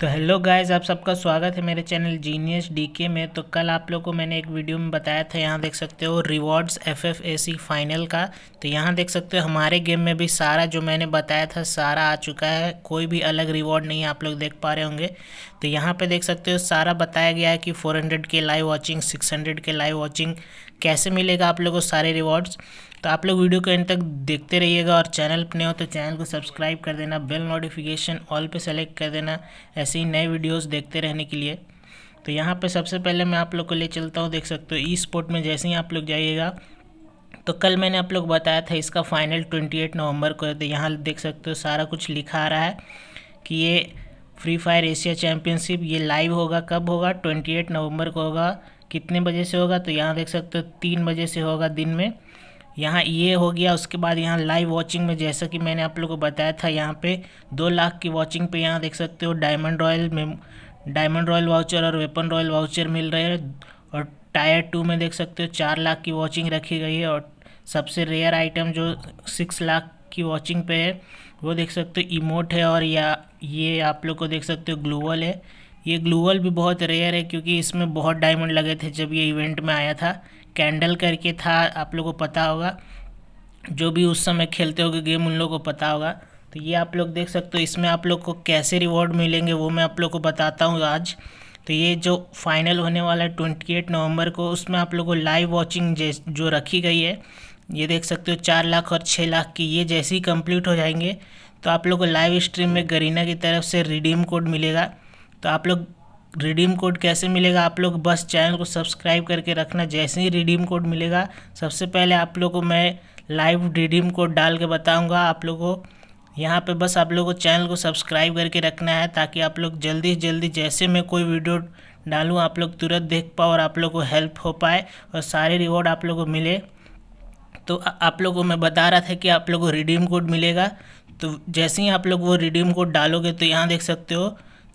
तो hello guys आप सबका स्वागत है मेरे चैनल जीनियस डीके में तो कल आप लोग को मैंने एक वीडियो में बताया था यहाँ देख सकते हो रिवॉर्ड्स एफएफएसी फाइनल का तो यहाँ देख सकते हो हमारे गेम में भी सारा जो मैंने बताया था सारा आ चुका है कोई भी अलग रिवॉर्ड नहीं आप लोग देख पा रहे होंगे तो यहाँ पर देख सकते हो सारा बताया गया है कि four K live watching six K live watching कैसे मिलेगा आप लोग को सारे रिवॉर्ड्स तो आप लोग वीडियो को एंड तक देखते रहिएगा और चैनल पर हो तो चैनल को सब्सक्राइब कर देना बेल नोटिफिकेशन ऑल पे सेलेक्ट कर देना ऐसे ही नए वीडियोस देखते रहने के लिए तो यहाँ पे सबसे पहले मैं आप लोग को ले चलता हूँ देख सकते हो ई स्पोर्ट में जैसे ही आप लोग जाइएगा तो कल मैंने आप लोग बताया था इसका फाइनल ट्वेंटी एट नवम्बर को है तो यहाँ देख सकते हो सारा कुछ लिखा आ रहा है कि ये फ्री फायर एशिया चैम्पियनशिप ये लाइव होगा कब होगा ट्वेंटी एट नवंबर को होगा कितने बजे से होगा तो यहाँ देख सकते हो तीन बजे से होगा दिन में यहाँ ये हो गया उसके बाद यहाँ लाइव वॉचिंग में जैसा कि मैंने आप लोगों को बताया था यहाँ पे दो लाख की वॉचिंग पे यहाँ देख सकते हो डायमंड रॉयल में डायमंड रॉयल वाउचर और वेपन रॉयल वाउचर मिल रहे हैं और टायर टू में देख सकते हो चार लाख की वॉचिंग रखी गई है और सबसे रेयर आइटम जो सिक्स लाख की वॉचिंग पे है वो देख सकते हो इमोट है और या ये आप लोग को देख सकते हो ग्लूवल है ये ग्लूवल भी बहुत रेयर है क्योंकि इसमें बहुत डायमंड लगे थे जब ये इवेंट में आया था कैंडल करके था आप लोगों को पता होगा जो भी उस समय खेलते हो गेम उन लोगों को पता होगा तो ये आप लोग देख सकते हो इसमें आप लोग को कैसे रिवॉर्ड मिलेंगे वो मैं आप लोग को बताता हूँ आज तो ये जो फाइनल होने वाला है ट्वेंटी एट नवम्बर को उसमें आप लोग को लाइव वॉचिंग जो रखी गई है ये देख सकते हो चार लाख और छः लाख की ये जैसे ही कंप्लीट हो जाएंगे तो आप लोग को लाइव स्ट्रीम में गरीना की तरफ से रिडीम कोड मिलेगा तो आप लोग रिडीम कोड कैसे मिलेगा आप लोग बस चैनल को सब्सक्राइब करके रखना जैसे ही रिडीम कोड मिलेगा सबसे पहले आप लोग को मैं लाइव रिडीम कोड डाल के बताऊँगा आप लोग को यहाँ पे बस आप लोग को चैनल को सब्सक्राइब करके रखना है ताकि आप लोग जल्दी से जल्दी जैसे मैं कोई वीडियो डालूँ आप लोग तुरंत देख पाओ और आप लोग को हेल्प हो पाए और सारे रिवॉर्ड आप लोग को मिले तो आप लोग को मैं बता रहा था कि आप लोग को रिडीम कोड मिलेगा तो जैसे ही आप लोग वो रिडीम कोड डालोगे तो यहाँ देख सकते हो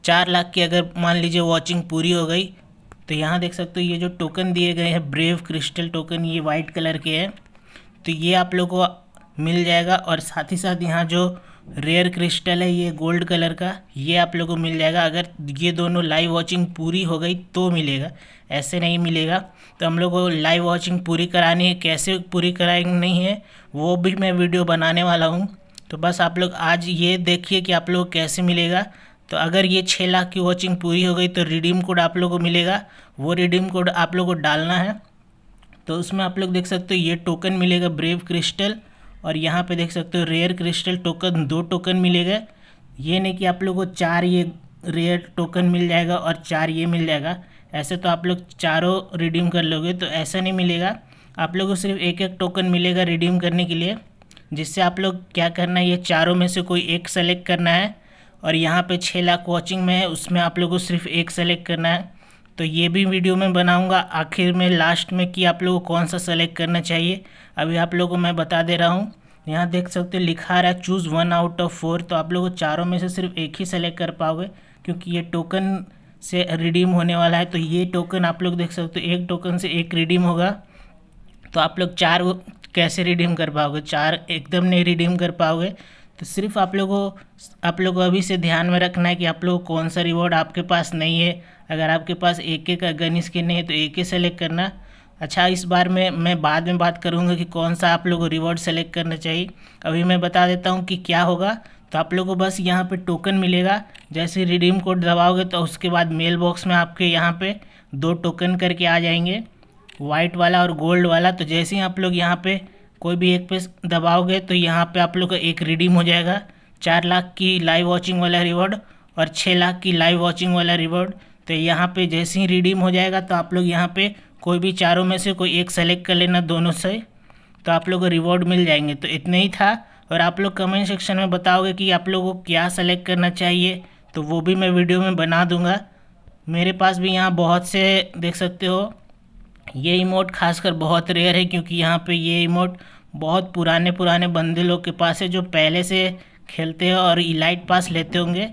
चार लाख की अगर मान लीजिए वॉचिंग पूरी हो गई तो यहाँ देख सकते हो ये जो टोकन दिए गए हैं ब्रेव क्रिस्टल टोकन ये वाइट कलर के हैं तो ये आप लोग को मिल जाएगा और साथ ही साथ यहाँ जो रेयर क्रिस्टल है ये गोल्ड कलर का ये आप लोग को मिल जाएगा अगर ये दोनों लाइव वॉचिंग पूरी हो गई तो मिलेगा ऐसे नहीं मिलेगा तो हम लोग को लाइव वॉचिंग पूरी करानी है कैसे पूरी नहीं है वो भी मैं वीडियो बनाने वाला हूँ तो बस आप लोग आज ये देखिए कि आप लोग कैसे मिलेगा तो अगर ये छः लाख की वॉचिंग पूरी हो गई तो रिडीम कोड आप लोगों को मिलेगा वो रिडीम कोड आप लोगों को डालना है तो उसमें आप लोग देख सकते हो ये टोकन मिलेगा ब्रेव क्रिस्टल और यहाँ पे देख सकते हो रेयर क्रिस्टल टोकन दो टोकन मिलेगा ये नहीं कि आप लोगों को चार ये रेयर टोकन मिल जाएगा और चार ये मिल जाएगा ऐसे तो आप लोग चारों रिडीम कर लोगे तो ऐसा नहीं मिलेगा आप लोगों को सिर्फ एक एक टोकन मिलेगा रिडीम करने के लिए जिससे आप लोग क्या करना है ये चारों में से कोई एक सेलेक्ट करना है और यहाँ पे छः लाख वॉचिंग में है उसमें आप लोगों को सिर्फ एक सेलेक्ट करना है तो ये भी वीडियो में बनाऊंगा आखिर में लास्ट में कि आप लोगों को कौन सा सेलेक्ट करना चाहिए अभी आप लोगों को मैं बता दे रहा हूँ यहाँ देख सकते हो लिखा रहा है choose one out of four तो आप लोग चारों में से सिर्फ एक ही सेलेक्ट कर पाओगे क्योंकि ये टोकन से रिडीम होने वाला है तो ये टोकन आप लोग देख सकते हो एक टोकन से एक रिडीम होगा तो आप लोग चार कैसे रिडीम कर पाओगे चार एकदम नहीं रिडीम कर पाओगे तो सिर्फ आप लोगों आप लोगों अभी से ध्यान में रखना है कि आप लोग कौन सा रिवॉर्ड आपके पास नहीं है अगर आपके पास एक के का गन स्किन नहीं है तो एक के सेलेक्ट करना अच्छा इस बार में मैं बाद में बात करूँगा कि कौन सा आप लोगों रिवॉर्ड सेलेक्ट करना चाहिए अभी मैं बता देता हूँ कि क्या होगा तो आप लोगों को बस यहाँ पे टोकन मिलेगा जैसे रिडीम कोड दबाओगे तो उसके बाद मेल बॉक्स में आपके यहाँ पे दो टोकन करके आ जाएंगे वाइट वाला और गोल्ड वाला तो जैसे ही आप लोग यहाँ पर कोई भी एक पे दबाओगे तो यहाँ पे आप लोग का एक रिडीम हो जाएगा चार लाख की लाइव वॉचिंग वाला रिवॉर्ड और छः लाख की लाइव वॉचिंग वाला रिवॉर्ड तो यहाँ पे जैसे ही रिडीम हो जाएगा तो आप लोग यहाँ पे कोई भी चारों में से कोई एक सेलेक्ट कर लेना दोनों से तो आप लोग को रिवॉर्ड मिल जाएंगे तो इतना ही था और आप लोग कमेंट सेक्शन में बताओगे कि आप लोगों को क्या सेलेक्ट करना चाहिए तो वो भी मैं वीडियो में बना दूँगा मेरे पास भी यहाँ बहुत से देख सकते हो ये इमोट खासकर बहुत रेयर है क्योंकि यहाँ पे ये इमोट बहुत पुराने पुराने बंदे लोग के पास है जो पहले से खेलते हैं और इलाइट पास लेते होंगे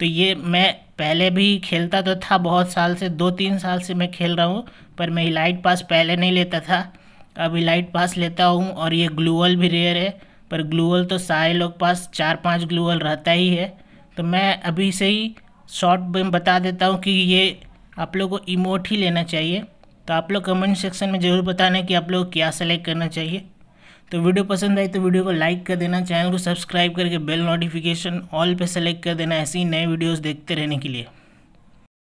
तो ये मैं पहले भी खेलता तो था बहुत साल से दो तीन साल से मैं खेल रहा हूँ पर मैं इलाइट पास पहले नहीं लेता था अब इलाइट पास लेता हूँ और ये ग्लूअल भी रेयर है पर ग्लूअल तो सारे लोग पास चार पाँच ग्लूअल रहता ही है तो मैं अभी से ही शॉर्ट में बता देता हूँ कि ये आप लोग को इमोट ही लेना चाहिए तो आप लोग कमेंट सेक्शन में ज़रूर बताना कि आप लोग क्या सेलेक्ट करना चाहिए तो वीडियो पसंद आई तो वीडियो को लाइक कर देना चैनल को सब्सक्राइब करके बेल नोटिफिकेशन ऑल पे सेलेक्ट कर देना ऐसी नए वीडियोस देखते रहने के लिए